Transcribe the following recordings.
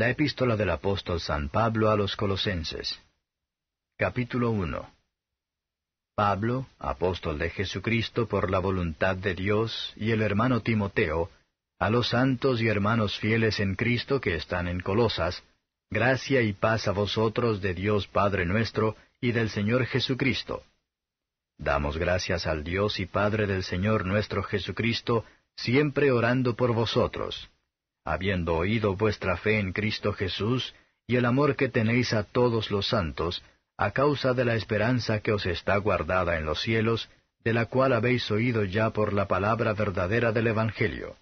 La epístola del apóstol San Pablo a los Colosenses. Capítulo 1. Pablo, apóstol de Jesucristo por la voluntad de Dios, y el hermano Timoteo, a los santos y hermanos fieles en Cristo que están en Colosas, gracia y paz a vosotros de Dios Padre nuestro y del Señor Jesucristo. Damos gracias al Dios y Padre del Señor nuestro Jesucristo, siempre orando por vosotros habiendo oído vuestra fe en Cristo Jesús y el amor que tenéis a todos los santos, a causa de la esperanza que os está guardada en los cielos, de la cual habéis oído ya por la palabra verdadera del Evangelio,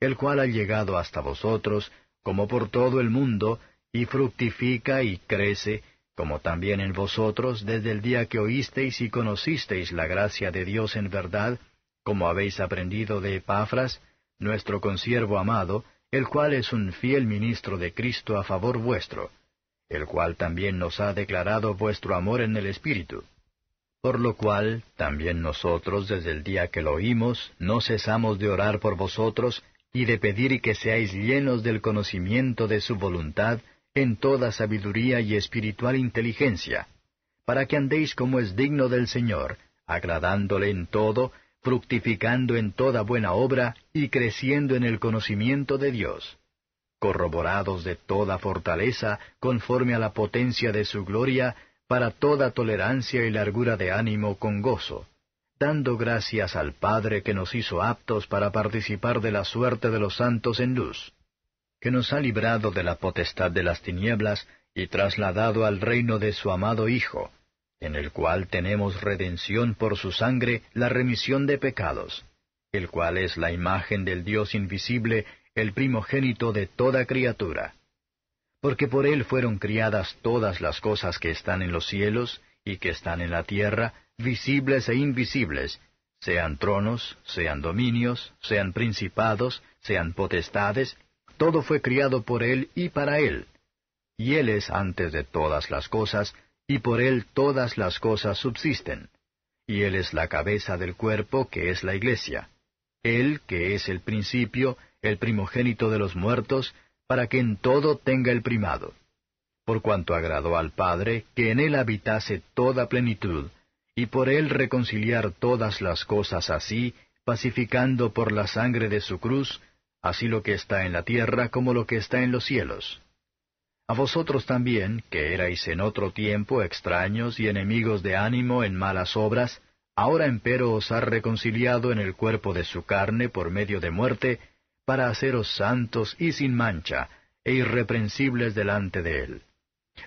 el cual ha llegado hasta vosotros, como por todo el mundo, y fructifica y crece, como también en vosotros desde el día que oísteis y conocisteis la gracia de Dios en verdad, como habéis aprendido de Epafras, nuestro consiervo amado, el cual es un fiel ministro de Cristo a favor vuestro, el cual también nos ha declarado vuestro amor en el Espíritu. Por lo cual, también nosotros desde el día que lo oímos, no cesamos de orar por vosotros y de pedir que seáis llenos del conocimiento de su voluntad en toda sabiduría y espiritual inteligencia, para que andéis como es digno del Señor, agradándole en todo, fructificando en toda buena obra y creciendo en el conocimiento de Dios, corroborados de toda fortaleza conforme a la potencia de su gloria, para toda tolerancia y largura de ánimo con gozo, dando gracias al Padre que nos hizo aptos para participar de la suerte de los santos en luz, que nos ha librado de la potestad de las tinieblas y trasladado al reino de su amado Hijo, en el cual tenemos redención por su sangre, la remisión de pecados, el cual es la imagen del Dios invisible, el primogénito de toda criatura. Porque por él fueron criadas todas las cosas que están en los cielos y que están en la tierra, visibles e invisibles, sean tronos, sean dominios, sean principados, sean potestades, todo fue criado por él y para él. Y él es antes de todas las cosas, y por él todas las cosas subsisten. Y él es la cabeza del cuerpo que es la iglesia. Él que es el principio, el primogénito de los muertos, para que en todo tenga el primado. Por cuanto agradó al Padre que en él habitase toda plenitud, y por él reconciliar todas las cosas así, pacificando por la sangre de su cruz, así lo que está en la tierra como lo que está en los cielos a vosotros también, que erais en otro tiempo extraños y enemigos de ánimo en malas obras, ahora empero os ha reconciliado en el cuerpo de su carne por medio de muerte, para haceros santos y sin mancha, e irreprensibles delante de él.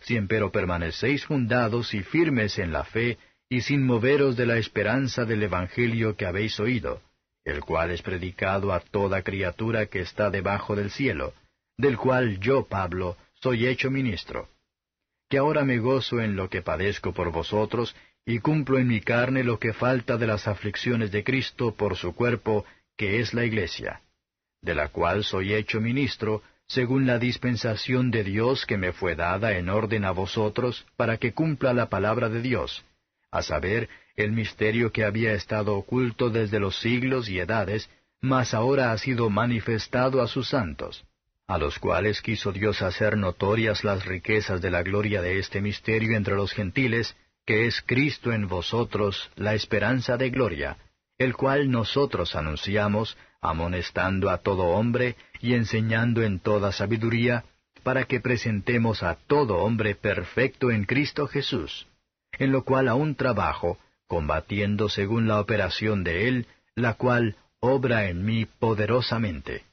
Si empero permanecéis fundados y firmes en la fe, y sin moveros de la esperanza del Evangelio que habéis oído, el cual es predicado a toda criatura que está debajo del cielo, del cual yo, Pablo, soy hecho ministro. Que ahora me gozo en lo que padezco por vosotros, y cumplo en mi carne lo que falta de las aflicciones de Cristo por su cuerpo, que es la Iglesia, de la cual soy hecho ministro, según la dispensación de Dios que me fue dada en orden a vosotros, para que cumpla la palabra de Dios, a saber, el misterio que había estado oculto desde los siglos y edades, mas ahora ha sido manifestado a sus santos a los cuales quiso Dios hacer notorias las riquezas de la gloria de este misterio entre los gentiles, que es Cristo en vosotros, la esperanza de gloria, el cual nosotros anunciamos, amonestando a todo hombre y enseñando en toda sabiduría, para que presentemos a todo hombre perfecto en Cristo Jesús, en lo cual aún trabajo, combatiendo según la operación de Él, la cual obra en mí poderosamente.